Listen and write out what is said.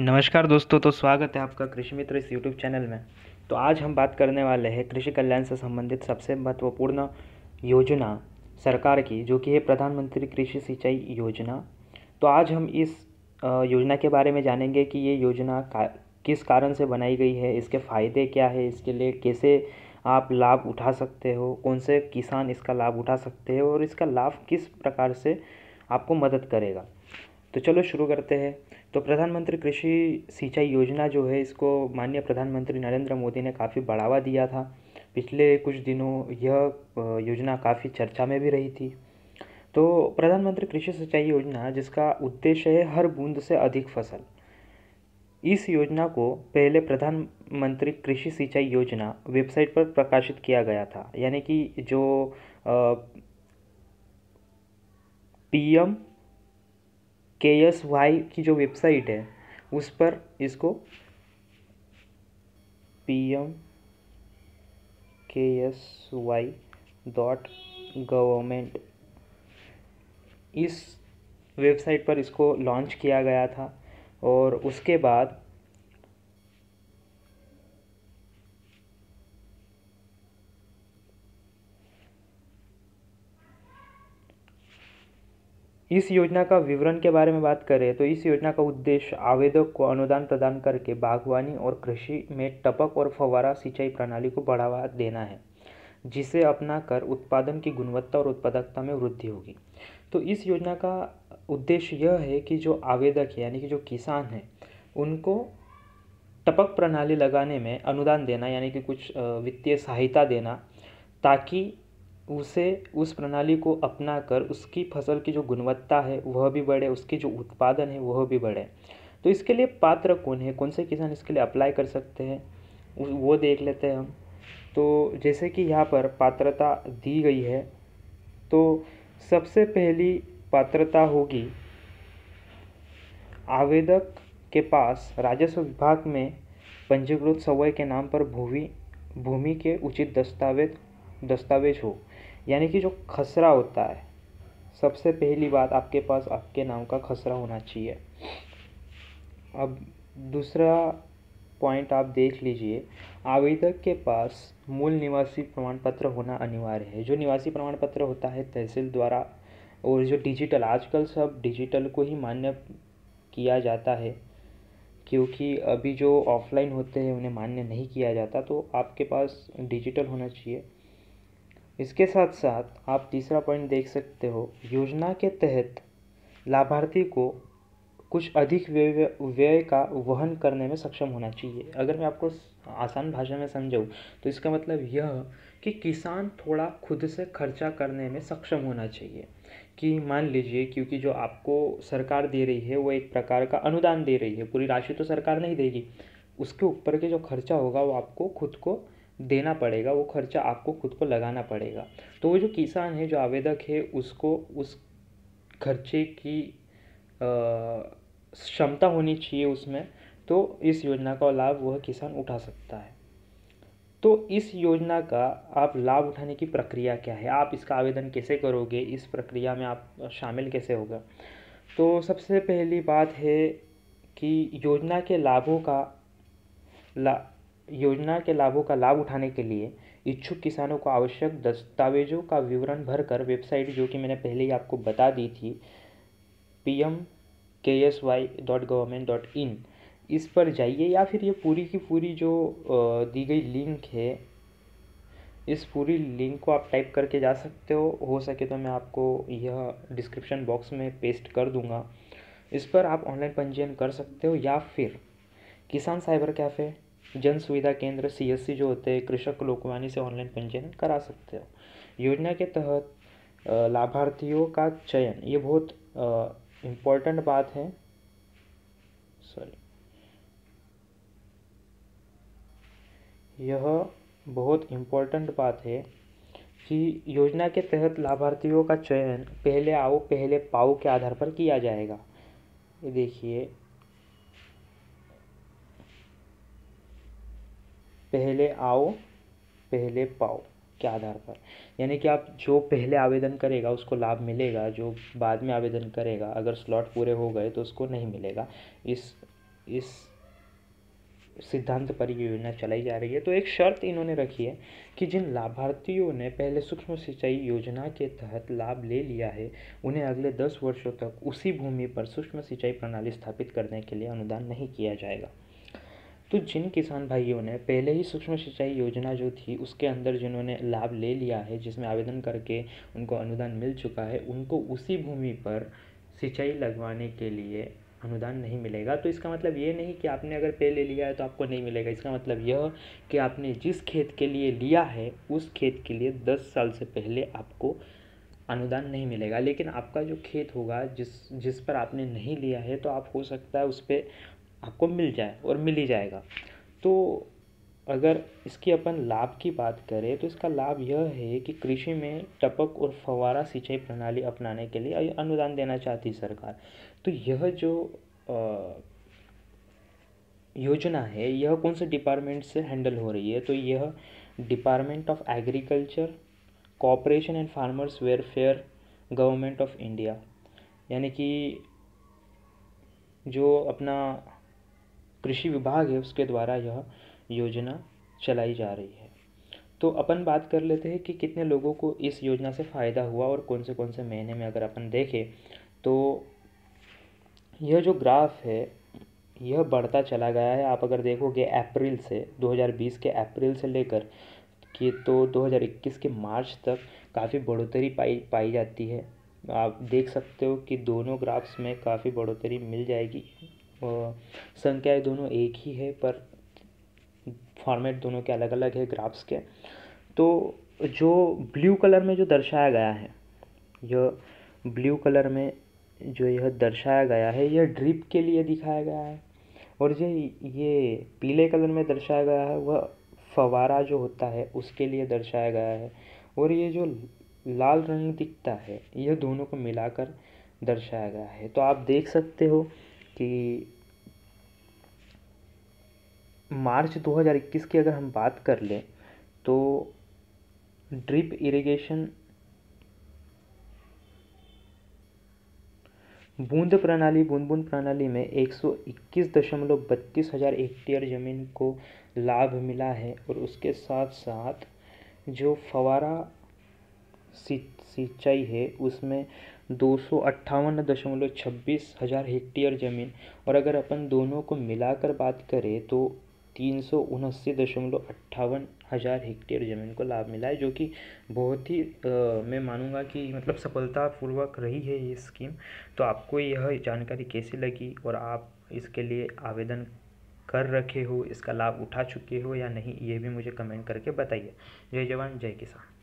नमस्कार दोस्तों तो स्वागत है आपका कृषि मित्र इस यूट्यूब चैनल में तो आज हम बात करने वाले हैं कृषि कल्याण से संबंधित सबसे महत्वपूर्ण योजना सरकार की जो कि है प्रधानमंत्री कृषि सिंचाई योजना तो आज हम इस योजना के बारे में जानेंगे कि ये योजना का, किस कारण से बनाई गई है इसके फ़ायदे क्या है इसके लिए कैसे आप लाभ उठा सकते हो कौन से किसान इसका लाभ उठा सकते हैं और इसका लाभ किस प्रकार से आपको मदद करेगा तो चलो शुरू करते हैं तो प्रधानमंत्री कृषि सिंचाई योजना जो है इसको माननीय प्रधानमंत्री नरेंद्र मोदी ने काफ़ी बढ़ावा दिया था पिछले कुछ दिनों यह योजना काफ़ी चर्चा में भी रही थी तो प्रधानमंत्री कृषि सिंचाई योजना जिसका उद्देश्य है हर बूंद से अधिक फसल इस योजना को पहले प्रधानमंत्री कृषि सिंचाई योजना वेबसाइट पर प्रकाशित किया गया था यानी कि जो पीएम के एस वाई की जो वेबसाइट है उस पर इसको P M K S Y dot government इस वेबसाइट पर इसको लॉन्च किया गया था और उसके बाद इस योजना का विवरण के बारे में बात करें तो इस योजना का उद्देश्य आवेदक को अनुदान प्रदान करके बागवानी और कृषि में टपक और फवारा सिंचाई प्रणाली को बढ़ावा देना है जिसे अपनाकर उत्पादन की गुणवत्ता और उत्पादकता में वृद्धि होगी तो इस योजना का उद्देश्य यह है कि जो आवेदक है यानी कि जो किसान हैं उनको टपक प्रणाली लगाने में अनुदान देना यानी कि कुछ वित्तीय सहायता देना ताकि उसे उस प्रणाली को अपना कर उसकी फसल की जो गुणवत्ता है वह भी बढ़े उसकी जो उत्पादन है वह भी बढ़े तो इसके लिए पात्र कौन है कौन से किसान इसके लिए अप्लाई कर सकते हैं वो देख लेते हैं हम तो जैसे कि यहाँ पर पात्रता दी गई है तो सबसे पहली पात्रता होगी आवेदक के पास राजस्व विभाग में पंजीकृत सवय के नाम पर भूमि भूमि के उचित दस्तावेज दस्तावेज हो यानी कि जो खसरा होता है सबसे पहली बात आपके पास आपके नाम का खसरा होना चाहिए अब दूसरा पॉइंट आप देख लीजिए आवेदक के पास मूल निवासी प्रमाण पत्र होना अनिवार्य है जो निवासी प्रमाण पत्र होता है तहसील द्वारा और जो डिजिटल आजकल सब डिजिटल को ही मान्य किया जाता है क्योंकि अभी जो ऑफलाइन होते हैं उन्हें मान्य नहीं किया जाता तो आपके पास डिजिटल होना चाहिए इसके साथ साथ आप तीसरा पॉइंट देख सकते हो योजना के तहत लाभार्थी को कुछ अधिक व्यय व्यय का वहन करने में सक्षम होना चाहिए अगर मैं आपको आसान भाषा में समझाऊँ तो इसका मतलब यह कि किसान थोड़ा खुद से खर्चा करने में सक्षम होना चाहिए कि मान लीजिए क्योंकि जो आपको सरकार दे रही है वो एक प्रकार का अनुदान दे रही है पूरी राशि तो सरकार नहीं देगी उसके ऊपर के जो खर्चा होगा वो आपको खुद को देना पड़ेगा वो खर्चा आपको खुद को लगाना पड़ेगा तो वो जो किसान है जो आवेदक है उसको उस खर्चे की क्षमता होनी चाहिए उसमें तो इस योजना का लाभ वह किसान उठा सकता है तो इस योजना का आप लाभ उठाने की प्रक्रिया क्या है आप इसका आवेदन कैसे करोगे इस प्रक्रिया में आप शामिल कैसे होगा तो सबसे पहली बात है कि योजना के लाभों का ला योजना के लाभों का लाभ उठाने के लिए इच्छुक किसानों को आवश्यक दस्तावेज़ों का विवरण भरकर वेबसाइट जो कि मैंने पहले ही आपको बता दी थी P M K S Y dot government dot in इस पर जाइए या फिर ये पूरी की पूरी जो दी गई लिंक है इस पूरी लिंक को आप टाइप करके जा सकते हो हो सके तो मैं आपको यह डिस्क्रिप्शन बॉक्स में पेस्ट कर दूंगा इस पर आप ऑनलाइन पंजीयन कर सकते हो या फिर किसान साइबर कैफ़े जन सुविधा केंद्र सी जो होते हैं कृषक लोकवाणी से ऑनलाइन पंजीयन करा सकते हो योजना के तहत लाभार्थियों का चयन ये बहुत इम्पोर्टेंट बात है सॉरी यह बहुत इम्पोर्टेंट बात है कि योजना के तहत लाभार्थियों का चयन पहले आओ पहले पाओ के आधार पर किया जाएगा ये देखिए पहले आओ पहले पाओ के आधार पर यानी कि आप जो पहले आवेदन करेगा उसको लाभ मिलेगा जो बाद में आवेदन करेगा अगर स्लॉट पूरे हो गए तो उसको नहीं मिलेगा इस इस सिद्धांत पर ये योजना चलाई जा रही है तो एक शर्त इन्होंने रखी है कि जिन लाभार्थियों ने पहले सूक्ष्म सिंचाई योजना के तहत लाभ ले लिया है उन्हें अगले दस वर्षों तक उसी भूमि पर सूक्ष्म सिंचाई प्रणाली स्थापित करने के लिए अनुदान नहीं किया जाएगा तो जिन किसान भाइयों ने पहले ही सूक्ष्म सिंचाई योजना जो थी उसके अंदर जिन्होंने लाभ ले लिया है जिसमें आवेदन करके उनको अनुदान मिल चुका है उनको उसी भूमि पर सिंचाई लगवाने के लिए अनुदान नहीं मिलेगा तो इसका मतलब ये नहीं कि आपने अगर पे ले लिया है तो आपको नहीं मिलेगा इसका मतलब यह कि आपने जिस खेत के लिए लिया है उस खेत के लिए दस साल से पहले आपको अनुदान नहीं मिलेगा लेकिन आपका जो खेत होगा जिस जिस पर आपने नहीं लिया है तो आप हो सकता है उस पर आपको मिल जाए और मिल ही जाएगा तो अगर इसकी अपन लाभ की बात करें तो इसका लाभ यह है कि कृषि में टपक और फवारा सिंचाई प्रणाली अपनाने के लिए अनुदान देना चाहती सरकार तो यह जो योजना है यह कौन से डिपार्टमेंट से हैंडल हो रही है तो यह department of agriculture cooperation and farmers welfare government of India यानी कि जो अपना कृषि विभाग है उसके द्वारा यह योजना चलाई जा रही है तो अपन बात कर लेते हैं कि कितने लोगों को इस योजना से फ़ायदा हुआ और कौन से कौन से महीने में अगर अपन देखें तो यह जो ग्राफ है यह बढ़ता चला गया है आप अगर देखोगे अप्रैल से 2020 के अप्रैल से लेकर कि तो 2021 के मार्च तक काफ़ी बढ़ोतरी पाई पाई जाती है आप देख सकते हो कि दोनों ग्राफ्स में काफ़ी बढ़ोतरी मिल जाएगी संख्याएं दोनों एक ही है पर फॉर्मेट दोनों के अलग अलग है ग्राफ्स के तो जो ब्लू कलर में जो दर्शाया गया है यह ब्लू कलर में जो यह दर्शाया गया है यह ड्रिप के लिए दिखाया गया है और जो ये पीले कलर में दर्शाया गया है वह फवारा जो होता है उसके लिए दर्शाया गया है और ये जो लाल रंग दिखता है यह दोनों को मिलाकर दर्शाया गया है तो आप देख सकते हो कि मार्च 2021 की अगर हम बात कर लें तो ड्रिप इरिगेशन बूंद प्रणाली बूंद बूंद प्रणाली में एक सौ इक्कीस दशमलव बत्तीस हज़ार हेक्टेयर ज़मीन को लाभ मिला है और उसके साथ साथ जो फवारा सिंचाई है उसमें दो सौ अट्ठावन दशमलव छब्बीस हज़ार हेक्टेयर ज़मीन और अगर अपन दोनों को मिलाकर बात करें तो तीन सौ दशमलव अट्ठावन हज़ार हेक्टेयर ज़मीन को लाभ मिला है जो कि बहुत ही मैं मानूंगा कि मतलब सफलतापूर्वक रही है ये स्कीम तो आपको यह जानकारी कैसी लगी और आप इसके लिए आवेदन कर रखे हो इसका लाभ उठा चुके हो या नहीं ये भी मुझे कमेंट करके बताइए जय जवान जय किसान